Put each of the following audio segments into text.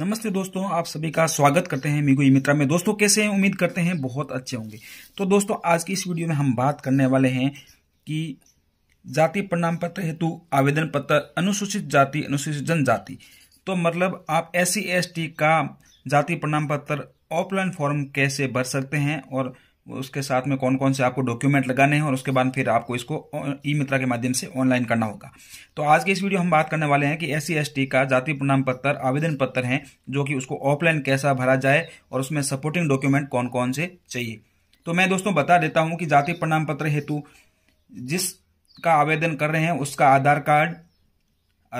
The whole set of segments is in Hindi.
नमस्ते दोस्तों आप सभी का स्वागत करते हैं मीगो मित्रा में दोस्तों कैसे हैं उम्मीद करते हैं बहुत अच्छे होंगे तो दोस्तों आज की इस वीडियो में हम बात करने वाले हैं कि जाति प्रणाम पत्र हेतु आवेदन पत्र अनुसूचित जाति अनुसूचित जनजाति तो मतलब आप एस सी का जाति प्रणाम पत्र ऑफलाइन फॉर्म कैसे भर सकते हैं और उसके साथ में कौन कौन से आपको डॉक्यूमेंट लगाने हैं और उसके बाद फिर आपको इसको ई मित्रा के माध्यम से ऑनलाइन करना होगा तो आज के इस वीडियो हम बात करने वाले हैं कि एस सी का जाति प्रणाम पत्र आवेदन पत्र है जो कि उसको ऑफलाइन कैसा भरा जाए और उसमें सपोर्टिंग डॉक्यूमेंट कौन कौन से चाहिए तो मैं दोस्तों बता देता हूँ कि जाति प्रणाम पत्र हेतु जिस का आवेदन कर रहे हैं उसका आधार कार्ड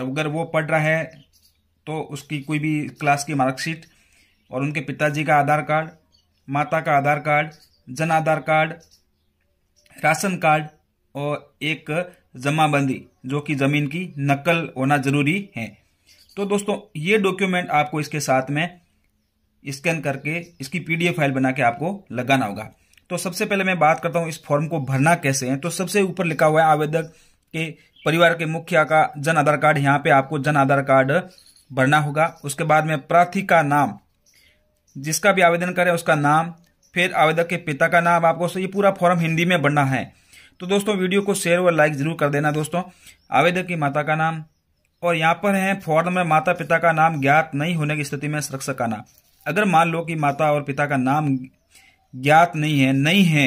अगर वो पढ़ रहा है तो उसकी कोई भी क्लास की मार्कशीट और उनके पिताजी का आधार कार्ड माता का आधार कार्ड जन आधार कार्ड राशन कार्ड और एक जमाबंदी जो कि ज़मीन की नकल होना ज़रूरी है तो दोस्तों ये डॉक्यूमेंट आपको इसके साथ में स्कैन करके इसकी पीडीएफ फाइल बना के आपको लगाना होगा तो सबसे पहले मैं बात करता हूं इस फॉर्म को भरना कैसे है तो सबसे ऊपर लिखा हुआ है आवेदक के परिवार के मुखिया का जन आधार कार्ड यहाँ पे आपको जन आधार कार्ड भरना होगा उसके बाद में प्रार्थी का नाम जिसका भी आवेदन करें उसका नाम फिर आवेदक के पिता का नाम आपको ये पूरा फॉर्म हिंदी में बनना है तो दोस्तों वीडियो को शेयर व लाइक ज़रूर कर देना दोस्तों आवेदक की माता का नाम और यहाँ पर है फॉर्म में माता पिता का नाम ज्ञात नहीं होने की स्थिति में सुरक्षक का नाम अगर मान लो कि माता और पिता का नाम ज्ञात नहीं है नहीं है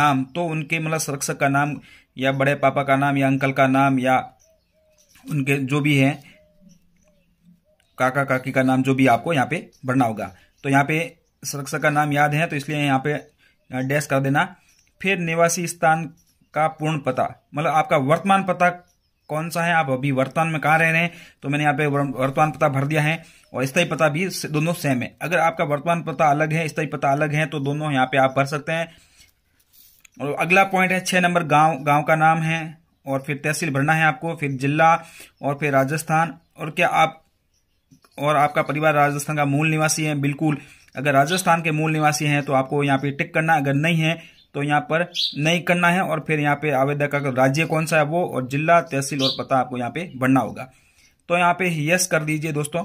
नाम तो उनके मतलब सुरक्षक का नाम या बड़े पापा का नाम या अंकल का नाम या उनके जो भी है काका काकी का नाम जो भी आपको यहाँ पे भरना होगा तो यहाँ पे सदस्य का नाम याद है तो इसलिए यहाँ पे डैश कर देना फिर निवासी स्थान का पूर्ण पता मतलब आपका वर्तमान पता कौन सा है आप अभी वर्तमान में कहाँ रह रहे हैं तो मैंने यहाँ पे वर्तमान पता भर दिया है और स्थायी पता भी दोनों सेम है अगर आपका वर्तमान पता अलग है स्थायी पता अलग है तो दोनों यहाँ पे आप भर सकते हैं और अगला पॉइंट है छः नंबर गांव गांव का नाम है और फिर तहसील भरना है आपको फिर जिला और फिर राजस्थान और क्या आप और आपका परिवार राजस्थान का मूल निवासी है बिल्कुल अगर राजस्थान के मूल निवासी हैं तो आपको यहाँ पे टिक करना अगर नहीं है तो यहाँ पर नहीं करना है और फिर यहाँ पे आवेदक का राज्य कौन सा है वो और जिला तहसील और पता आपको यहाँ पे भरना होगा तो यहाँ पे यस कर दीजिए दोस्तों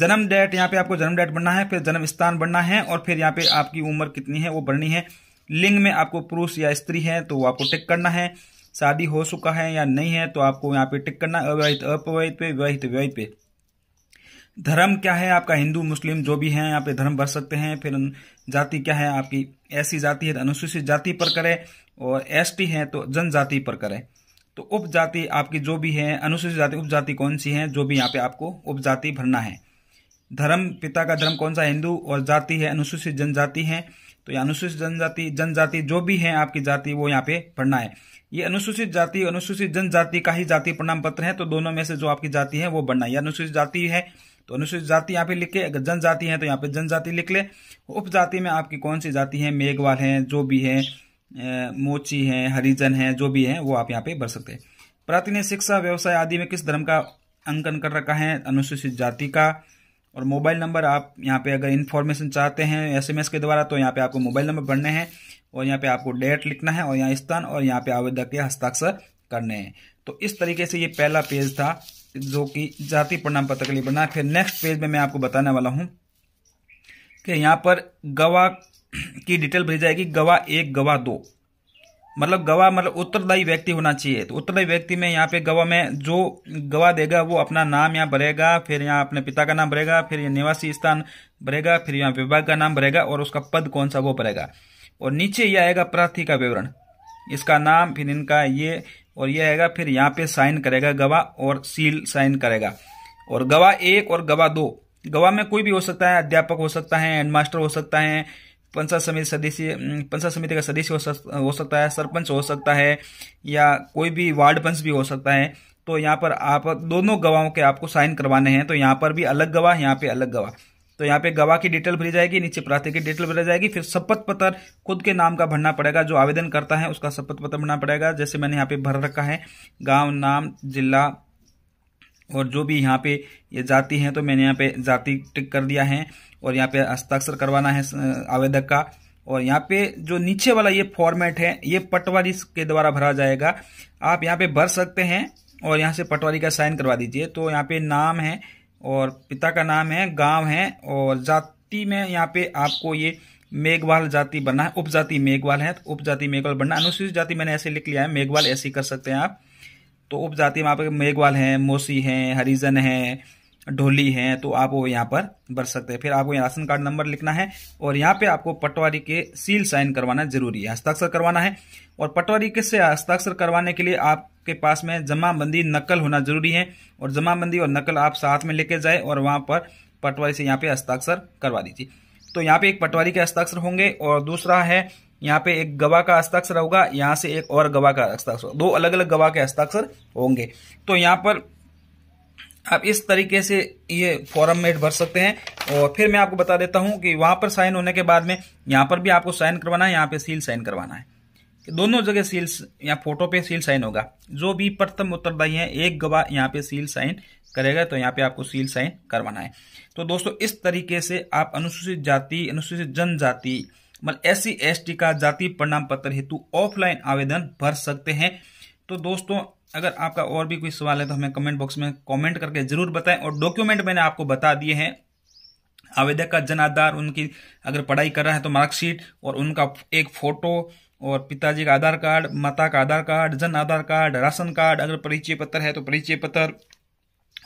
जन्म डेट यहाँ पे आपको जन्म डेट बनना है फिर जन्म स्थान बनना है और फिर यहाँ पे आपकी उम्र कितनी है वो बढ़नी है लिंग में आपको पुरुष या स्त्री है तो वो आपको टिक करना है शादी हो चुका है या नहीं है तो आपको यहाँ पे टिक करना अविवाहित अपवाहित पे विवाहित विवाहित पे धर्म क्या है आपका हिंदू मुस्लिम जो भी हैं यहाँ पे धर्म भर सकते हैं फिर जाति क्या है आपकी ऐसी जाति है तो अनुसूचित जाति पर करें और एसटी है तो जनजाति पर करें तो उपजाति आपकी जो भी है अनुसूचित जाति उपजाति कौन सी है जो भी यहाँ पे आपको उपजाति भरना है धर्म पिता का धर्म कौन सा हिंदू और जाति है अनुसूचित जनजाति है तो यह अनुसूचित जनजाति जनजाति जो भी है आपकी जाति वो यहाँ पे भरना है ये अनुसूचित जाति अनुसूचित जनजाति का ही जाति प्रणाम पत्र है तो दोनों में से जो आपकी जाति है वो बढ़ना है अनुसूचित जाति है तो अनुसूचित जाति यहाँ पे लिख के अगर जनजाति है तो यहाँ पे जनजाति लिख ले उपजाति में आपकी कौन सी जाति है मेघवाल है जो भी है मोची है हरिजन है जो भी है वो आप यहाँ पे भर सकते हैं प्राचीन शिक्षा व्यवसाय आदि में किस धर्म का अंकन कर रखा है अनुसूचित जाति का और मोबाइल नंबर आप यहाँ पे अगर इन्फॉर्मेशन चाहते हैं एसएमएस के द्वारा तो यहाँ पे आपको मोबाइल नंबर भरने हैं और यहाँ पे आपको डेट लिखना है और यहाँ स्थान और यहाँ पे आवेदक के हस्ताक्षर करने हैं तो इस तरीके से ये पहला पेज था जो कि जाति प्रणाम पत्र के लिए बना फिर नेक्स्ट पेज में मैं आपको बताने वाला हूं कि यहाँ पर गवाह की डिटेल भरी जाएगी गवाह एक गवाह दो मतलब गवाह मतलब उत्तरदायी व्यक्ति होना चाहिए तो उत्तरदायी व्यक्ति में यहाँ पे गवाह में जो गवाह देगा वो अपना नाम यहाँ भरेगा फिर यहाँ अपने पिता का नाम भरेगा फिर यहाँ निवासी स्थान भरेगा फिर यहाँ विभाग का नाम भरेगा और उसका पद कौन सा वो भरेगा और नीचे ये आएगा प्रार्थी का विवरण इसका नाम फिर इनका ये और ये आएगा फिर यहाँ पे साइन करेगा गवाह और सील साइन करेगा और गवाह एक और गवाह दो गवाह में कोई भी हो सकता है अध्यापक हो सकता है हेडमास्टर हो सकता है पंचायत समिति सदस्य पंचायत समिति का सदस्य हो, हो सकता है सरपंच हो सकता है या कोई भी वार्ड पंच भी हो सकता है तो यहाँ पर आप दोनों गवाहों के आपको साइन करवाने हैं तो यहाँ पर भी अलग गवाह यहाँ पे अलग गवाह तो यहाँ पे गवाह की डिटेल भरी जाएगी नीचे प्रार्थी की डिटेल भरी जाएगी फिर शपथ पत्र खुद के नाम का भरना पड़ेगा जो आवेदन करता है उसका शपथ पत्र भरना पड़ेगा जैसे मैंने यहाँ पे भर रखा है गाँव नाम जिला और जो भी यहाँ पे ये यह जाति है तो मैंने यहाँ पे जाति टिक कर दिया है और यहाँ पे हस्ताक्षर करवाना है आवेदक का और यहाँ पे जो नीचे वाला ये फॉर्मेट है ये पटवारी के द्वारा भरा जाएगा आप यहाँ पे भर सकते हैं और यहाँ से पटवारी का साइन करवा दीजिए तो यहाँ पे नाम है और पिता का नाम है गांव है और जाति में यहाँ पे आपको ये मेघवाल जाति बनना है उपजाति मेघवाल है तो उपजाति मेघवाल बनना अनुसूचित जाति मैंने ऐसे लिख लिया है मेघवाल ऐसे कर सकते हैं आप तो उपजाति में आप मेघवाल हैं मोसी हैं हरिजन हैं ढोली हैं तो आप वो यहाँ पर भर सकते हैं फिर आपको यहाँ राशन कार्ड नंबर लिखना है और यहाँ पे आपको पटवारी के सील साइन करवाना जरूरी है हस्ताक्षर करवाना है और पटवारी के से हस्ताक्षर करवाने के लिए आप आपके पास में जमाबंदी नकल होना जरूरी है और जमाबंदी और नकल आप साथ में लेके जाए और वहाँ पर पटवारी से यहाँ पे हस्ताक्षर करवा दीजिए तो यहाँ पे एक पटवारी के हस्ताक्षर होंगे और दूसरा है यहाँ पे एक गवाह का हस्ताक्षर होगा यहाँ से एक और गवाह का हस्ताक्षर दो अलग अलग गवाह के हस्ताक्षर होंगे तो यहाँ पर आप इस तरीके से ये फॉर्म मेट भर सकते हैं और फिर मैं आपको बता देता हूँ कि वहाँ पर साइन होने के बाद में यहाँ पर भी आपको साइन करवाना है यहाँ पे सील साइन करवाना है दोनों जगह सील यहाँ फोटो पे सील साइन होगा जो भी प्रथम उत्तरदायी है एक गवाह यहाँ पे सील साइन करेगा तो यहाँ पे आपको सील साइन करवाना है तो दोस्तों इस तरीके से आप अनुसूचित जाति अनुसूचित जनजाति मतलब एस सी एस टी का जाति प्रणाम पत्र हेतु ऑफलाइन आवेदन भर सकते हैं तो दोस्तों अगर आपका और भी कोई सवाल है तो हमें कमेंट बॉक्स में कमेंट करके जरूर बताएं और डॉक्यूमेंट मैंने आपको बता दिए हैं आवेदक का जन आधार उनकी अगर पढ़ाई कर रहा है तो मार्कशीट और उनका एक फोटो और पिताजी का आधार कार्ड माता का आधार कार्ड जन आधार कार्ड राशन कार्ड अगर परिचय पत्र है तो परिचय पत्र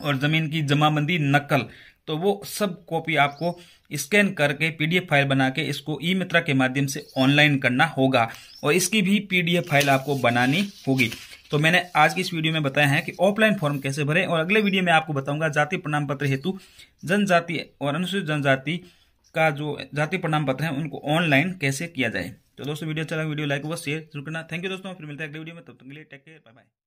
और ज़मीन की जमाबंदी नकल तो वो सब कॉपी आपको स्कैन करके पीडीएफ फाइल बना के इसको ई मित्रा के माध्यम से ऑनलाइन करना होगा और इसकी भी पीडीएफ फाइल आपको बनानी होगी तो मैंने आज की इस वीडियो में बताया है कि ऑफलाइन फॉर्म कैसे भरें और अगले वीडियो में आपको बताऊंगा जाति प्रणाम पत्र हेतु जनजाति और अनुसूचित जनजाति का जो जाति प्रणाम पत्र है उनको ऑनलाइन कैसे किया जाए तो दोस्तों वीडियो अच्छा लगा वीडियो लाइक व शेयर जरूर करना थैंक यू दोस्तों फिर मिलते हैं अगले वीडियो में तब तक के लिए टेक केयर बाय बाय